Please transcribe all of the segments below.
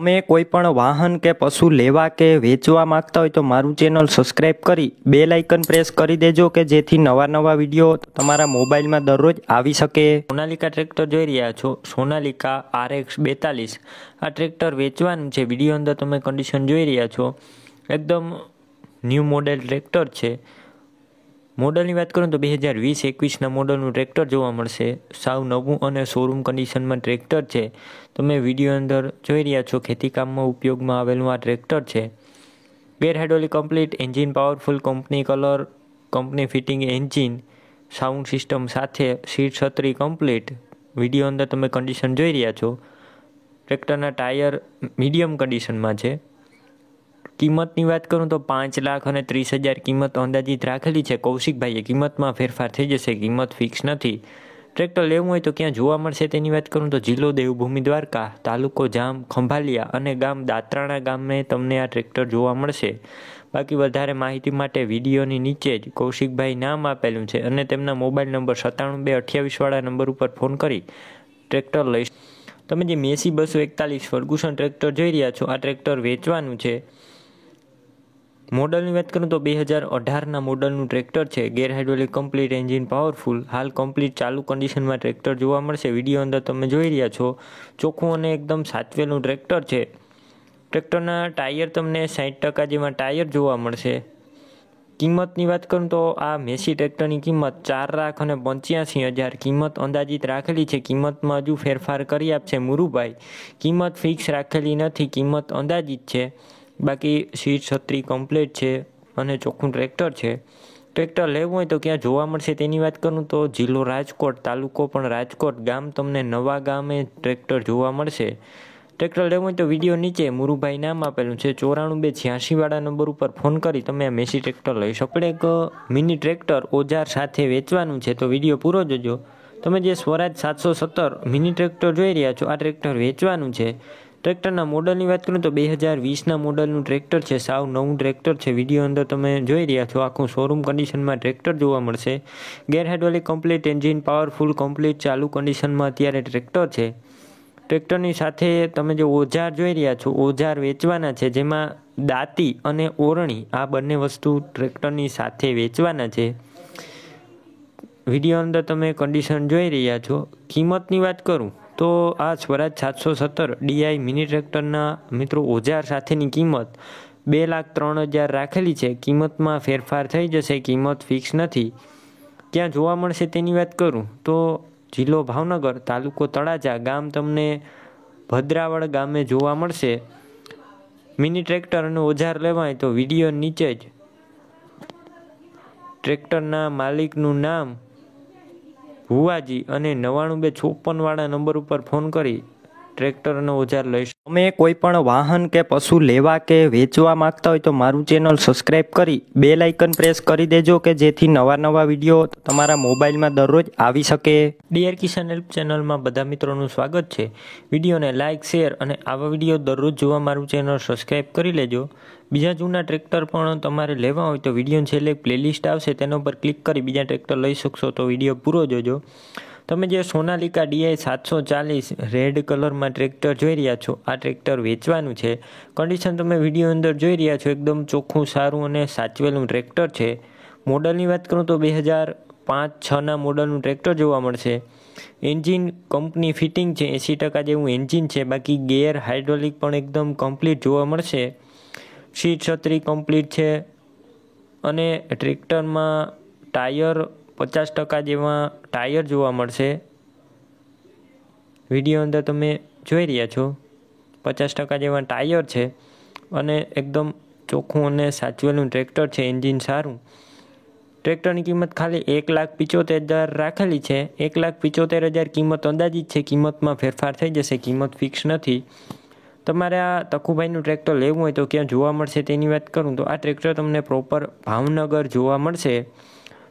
તમે કોઈ પણ વાહન કે પશુ લેવા કે વેચવા માંગતા હોય તો મારું ચેનલ સબસ્ક્રાઈબ કરી બે લાઇકન પ્રેસ કરી દેજો કે જેથી નવા નવા વિડીયો તમારા મોબાઈલમાં દરરોજ આવી શકે સોનાલિકા ટ્રેક્ટર જોઈ રહ્યા છો સોનાલિકા આર એક્સ બેતાલીસ આ ટ્રેક્ટર વેચવાનું છે વિડીયો અંદર તમે કન્ડિશન જોઈ રહ્યા છો એકદમ ન્યૂ મોડેલ ટ્રેક્ટર છે મોડલની વાત કરું તો બે હજાર વીસ એકવીસના મોડલનું ટ્રેક્ટર જોવા મળશે સાવ નવું અને શોરૂમ કન્ડિશનમાં ટ્રેક્ટર છે તમે વિડીયો અંદર જોઈ રહ્યા છો ખેતીકામમાં ઉપયોગમાં આવેલું આ ટ્રેક્ટર છે ગેરહાઇડોલી complete engine powerful company colour company fitting engine sound system સાથે સીટ છત્રી કમ્પ્લીટ વિડીયો અંદર તમે કન્ડિશન જોઈ રહ્યા છો ટ્રેક્ટરના ટાયર મીડિયમ કન્ડિશનમાં છે કિંમતની વાત કરું તો પાંચ લાખ અને ત્રીસ હજાર કિંમત અંદાજિત રાખેલી છે કૌશિકભાઈએ કિંમતમાં ફેરફાર થઈ જશે કિંમત ફિક્સ નથી ટ્રેક્ટર લેવું હોય તો ક્યાં જોવા મળશે તેની વાત કરું તો જિલ્લો દેવભૂમિ દ્વારકા તાલુકો જામ ખંભાલિયા અને ગામ દાત્રાણા ગામે તમને આ ટ્રેક્ટર જોવા મળશે બાકી વધારે માહિતી માટે વિડીયોની નીચે જ કૌશિકભાઈ નામ આપેલું છે અને તેમના મોબાઈલ નંબર સત્તાણું બે અઠ્યાવીસવાળા નંબર ઉપર ફોન કરી ટ્રેક્ટર લઈશ તમે જે મેસી બસો એકતાલીસ ફર્ગુસન ટ્રેક્ટર જોઈ રહ્યા છો આ ટ્રેક્ટર વેચવાનું છે મોડલની વાત કરું તો બે હજાર અઢારના મોડલનું ટ્રેક્ટર છે gear hydraulic complete engine powerful હાલ કમ્પ્લીટ ચાલુ કન્ડિશનમાં ટ્રેક્ટર જોવા મળશે વિડીયો અંદર તમે જોઈ રહ્યા છો ચોખ્ખું અને એકદમ સાચવેલું ટ્રેક્ટર છે ટ્રેક્ટરના ટાયર તમને સાઠ ટકા જેમાં ટાયર જોવા મળશે કિંમતની વાત કરું તો આ મેસી ટ્રેક્ટરની કિંમત ચાર લાખ અને પંચ્યાસી હજાર કિંમત અંદાજિત રાખેલી છે કિંમતમાં હજુ ફેરફાર કરી આપશે મુરુભાઈ કિંમત ફિક્સ રાખેલી નથી કિંમત અંદાજિત છે બાકી સીટ છત્રી કમ્પ્લીટ છે અને ચોખ્ખું ટ્રેક્ટર છે ટ્રેક્ટર લેવું હોય તો ક્યાં જોવા મળશે તેની વાત કરું તો જિલ્લો રાજકોટ તાલુકો પણ રાજકોટ ગામ તમને નવા ગામે ટ્રેક્ટર જોવા મળશે ટ્રેક્ટર લેવું હોય તો વિડીયો નીચે મુરુભાઈ નામ આપેલું છે ચોરાણું બે છ્યાસીવાળા નંબર ઉપર ફોન કરી તમે આ મેસી ટ્રેક્ટર લઈ શકો એક મિની ટ્રેક્ટર ઓજાર સાથે વેચવાનું છે તો વિડીયો પૂરો જોજો તમે જે સ્વરાજ સાતસો સત્તર મિની ટ્રેક્ટર જોઈ રહ્યા છો આ ટ્રેક્ટર વેચવાનું છે ટ્રેક્ટરના મોડલની વાત કરું તો બે હજાર વીસના મોડલનું ટ્રેક્ટર છે સાવ નવું ટ્રેક્ટર છે વિડીયો અંદર તમે જોઈ રહ્યા છો આખું શોરૂમ કન્ડિશનમાં ટ્રેક્ટર જોવા મળશે gear hydraulic complete engine powerful complete ચાલુ કન્ડિશનમાં અત્યારે ટ્રેક્ટર છે ટ્રેક્ટરની સાથે તમે જે ઓજાર જોઈ રહ્યા છો ઓજાર વેચવાના છે જેમાં દાંતી અને ઓરણી આ બંને વસ્તુ ટ્રેક્ટરની સાથે વેચવાના છે વિડીયો અંદર તમે કન્ડિશન જોઈ રહ્યા છો કિંમતની વાત કરું તો આ સ્વરાજ સાતસો સત્તર ડીઆઈ મિની ટ્રેક્ટરના મિત્રો ઓજાર સાથેની કિંમત બે લાખ ત્રણ હજાર રાખેલી છે કિંમતમાં ફેરફાર થઈ જશે કિંમત ફિક્સ નથી ક્યાં જોવા મળશે તેની વાત કરું તો જિલ્લો ભાવનગર તાલુકો તળાજા ગામ તમને ભદ્રાવળ ગામે જોવા મળશે મિની ટ્રેક્ટર અને ઓજાર લેવાય તો વિડીયો નીચે જ ટ્રેક્ટરના માલિકનું નામ ભુવાજી અને નવ્વાણું બે છપ્પનવાળા નંબર ઉપર ફોન કરી ટ્રેક્ટરનો ઓજાર લઈશ તમે કોઈ પણ વાહન કે પશુ લેવા કે વેચવા માંગતા હોય તો મારું ચેનલ સબસ્ક્રાઈબ કરી બે લાઇકન પ્રેસ કરી દેજો કે જેથી નવા નવા વિડીયો તમારા મોબાઈલમાં દરરોજ આવી શકે ડીઆર કિશન હેલ્પ ચેનલમાં બધા મિત્રોનું સ્વાગત છે વિડીયોને લાઇક શેર અને આવા વિડીયો દરરોજ જોવા મારું ચેનલ સબસ્ક્રાઈબ કરી લેજો બીજા જૂના ટ્રેક્ટર પણ તમારે લેવા હોય તો વિડીયો છેલ્લે પ્લેલિસ્ટ આવશે તેના પર ક્લિક કરી બીજા ટ્રેક્ટર લઈ શકશો તો વિડીયો પૂરો જોજો તમે જે સોનાલિકા ડીઆઈ સાતસો ચાલીસ રેડ કલરમાં ટ્રેક્ટર જોઈ રહ્યા છો આ ટ્રેક્ટર વેચવાનું છે કન્ડિશન તમે વિડીયો અંદર જોઈ રહ્યા છો એકદમ ચોખ્ખું સારું અને સાચવેલું ટ્રેક્ટર છે મોડલની વાત કરું તો બે હજાર પાંચ છના મોડલનું ટ્રેક્ટર જોવા મળશે એન્જિન કંપની ફિટિંગ છે એંસી ટકા જેવું એન્જિન છે બાકી ગેર હાઇડ્રોલિક પણ એકદમ કમ્પ્લીટ જોવા મળશે સીટ છત્રી કમ્પ્લીટ છે અને ટ્રેક્ટરમાં ટાયર પચાસ ટકા જેવા ટાયર જોવા મળશે વિડીયો અંદર તમે જોઈ રહ્યા છો પચાસ ટકા જેવા ટાયર છે અને એકદમ ચોખ્ખું અને સાચવેલું ટ્રેક્ટર છે એન્જિન સારું ટ્રેક્ટરની કિંમત ખાલી એક લાખ પિચોતેર હજાર રાખેલી છે એક લાખ પિચોતેર હજાર કિંમત અંદાજિત છે કિંમતમાં ફેરફાર થઈ જશે કિંમત ફિક્સ નથી તમારે આ તખુભાઈનું ટ્રેક્ટર લેવું હોય તો ક્યાં જોવા મળશે તેની વાત કરું તો આ ટ્રેક્ટર તમને પ્રોપર ભાવનગર જોવા મળશે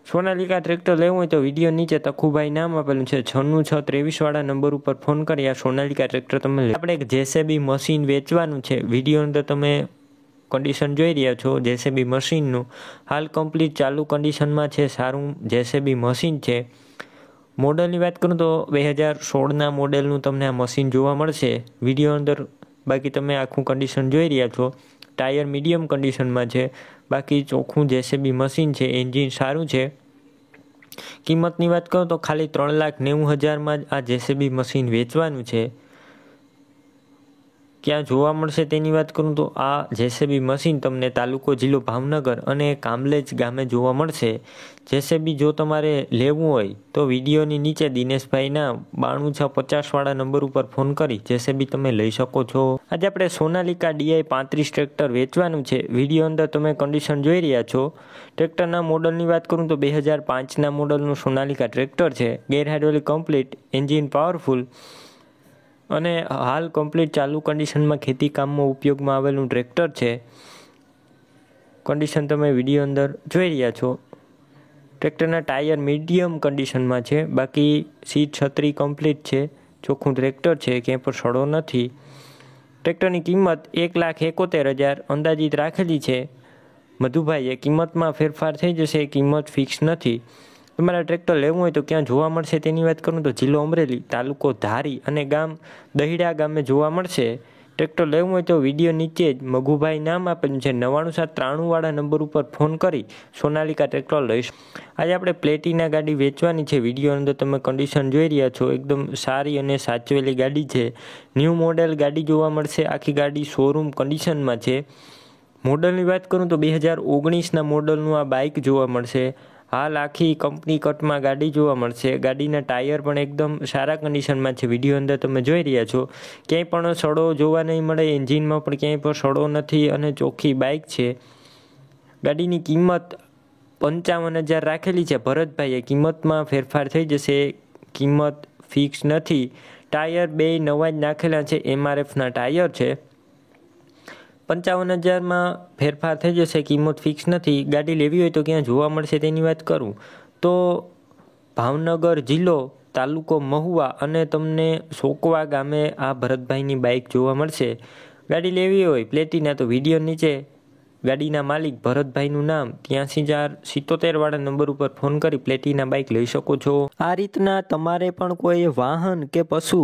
સોનાલિકા ટ્રેક્ટર લેવું હોય તો વિડીયો નીચે તખુભાઈ નામ આપેલું છે છન્નું છ ત્રેવીસ વાળા નંબર ઉપર ફોન કરી આ સોનાલિકા ટ્રેક્ટર તમે આપણે એક જેસેબી મશીન વેચવાનું છે વિડીયો અંદર તમે કન્ડિશન જોઈ રહ્યા છો જેસેબી મશીનનું હાલ કમ્પ્લીટ ચાલુ કન્ડિશનમાં છે સારું જેસેબી મશીન છે મોડલની વાત કરું તો બે હજાર સોળના મોડેલનું તમને આ મશીન જોવા મળશે વિડીયો અંદર બાકી તમે આખું કન્ડિશન જોઈ રહ્યા છો ટાયર મીડિયમ કન્ડિશનમાં છે બાકી ચોખ્ખું જેસેબી મશીન છે એન્જિન સારું છે કિંમતની વાત કરું તો ખાલી ત્રણ લાખ નેવું હજારમાં જ આ જેસીબી મશીન વેચવાનું છે ક્યાં જોવા મળશે તેની વાત કરું તો આ જેસીબી મશીન તમને તાલુકો જિલ્લો ભાવનગર અને કામલેજ ગામે જોવા મળશે જેસીબી જો તમારે લેવું હોય તો વિડીયોની નીચે દિનેશભાઈના બાણું છ પચાસવાળા નંબર ઉપર ફોન કરી જેસીબી તમે લઈ શકો છો આજે આપણે સોનાલિકા ડીઆઈ પાંત્રીસ ટ્રેક્ટર વેચવાનું છે વિડીયો અંદર તમે કન્ડિશન જોઈ રહ્યા છો ટ્રેક્ટરના મોડલની વાત કરું તો બે હજાર પાંચના મોડલનું સોનાલિકા ટ્રેક્ટર છે ગેરહાઇડ્રોલિક કમ્પ્લીટ એન્જિન પાવરફુલ અને હાલ કમ્પ્લીટ ચાલુ કન્ડિશનમાં ખેતીકામમાં ઉપયોગમાં આવેલું ટ્રેક્ટર છે કન્ડિશન તમે વિડીયો અંદર જોઈ રહ્યા છો ટ્રેક્ટરના ટાયર મીડિયમ કન્ડિશનમાં છે બાકી સીટ છત્રી કમ્પ્લીટ છે ચોખ્ખું ટ્રેક્ટર છે ક્યાંય પર સડો નથી ટ્રેક્ટરની કિંમત એક લાખ એકોતેર હજાર અંદાજિત રાખેલી છે મધુભાઈએ કિંમતમાં ફેરફાર થઈ જશે કિંમત ફિક્સ નથી તમારે ટ્રેક્ટર લેવું હોય તો ક્યાં જોવા મળશે તેની વાત કરું તો જિલ્લો અમરેલી તાલુકો ધારી અને ગામ દહીડા ગામે જોવા મળશે ટ્રેક્ટર લેવું હોય તો વિડીયો નીચે જ મઘુભાઈ નામ આપેલું છે નવ્વાણું સાત ત્રાણુંવાળા નંબર ઉપર ફોન કરી સોનાલિકા ટ્રેક્ટર લઈશ આજે આપણે પ્લેટીના ગાડી વેચવાની છે વિડીયો અંદર તમે કન્ડિશન જોઈ રહ્યા છો એકદમ સારી અને સાચવેલી ગાડી છે ન્યૂ મોડેલ ગાડી જોવા મળશે આખી ગાડી શોરૂમ કન્ડિશનમાં છે મોડલની વાત કરું તો બે હજાર ઓગણીસના મોડલનું આ બાઇક જોવા મળશે હાલ આખી કંપની કટમાં ગાડી જોવા મળશે ગાડીના ટાયર પણ એકદમ સારા કન્ડિશનમાં છે વિડીયો અંદર તમે જોઈ રહ્યા છો ક્યાંય પણ સડો જોવા નહીં મળે એન્જિનમાં પણ ક્યાંય પણ સડો નથી અને ચોખ્ખી બાઇક છે ગાડીની કિંમત પંચાવન હજાર રાખેલી છે ભરતભાઈએ કિંમતમાં ફેરફાર થઈ જશે કિંમત ફિક્સ નથી ટાયર બે નવા જ નાખેલા છે એમઆરએફના ટાયર છે પંચાવન હજારમાં ફેરફાર થઈ જશે કિંમત ફિક્સ નથી ગાડી લેવી હોય તો ક્યાં જોવા મળશે તેની વાત કરું તો ભાવનગર જિલ્લો તાલુકો મહુવા અને તમને સોકવા ગામે આ ભરતભાઈની બાઇક જોવા મળશે ગાડી લેવી હોય પ્લેટીના તો વિડીયો નીચે ગાડીના માલિક ભરતભાઈનું નામ ત્યાંસી હજાર સિત્તોતેરવાળા નંબર ઉપર ફોન કરી પ્લેટીના બાઇક લઈ શકો છો આ રીતના તમારે પણ કોઈ વાહન કે પશુ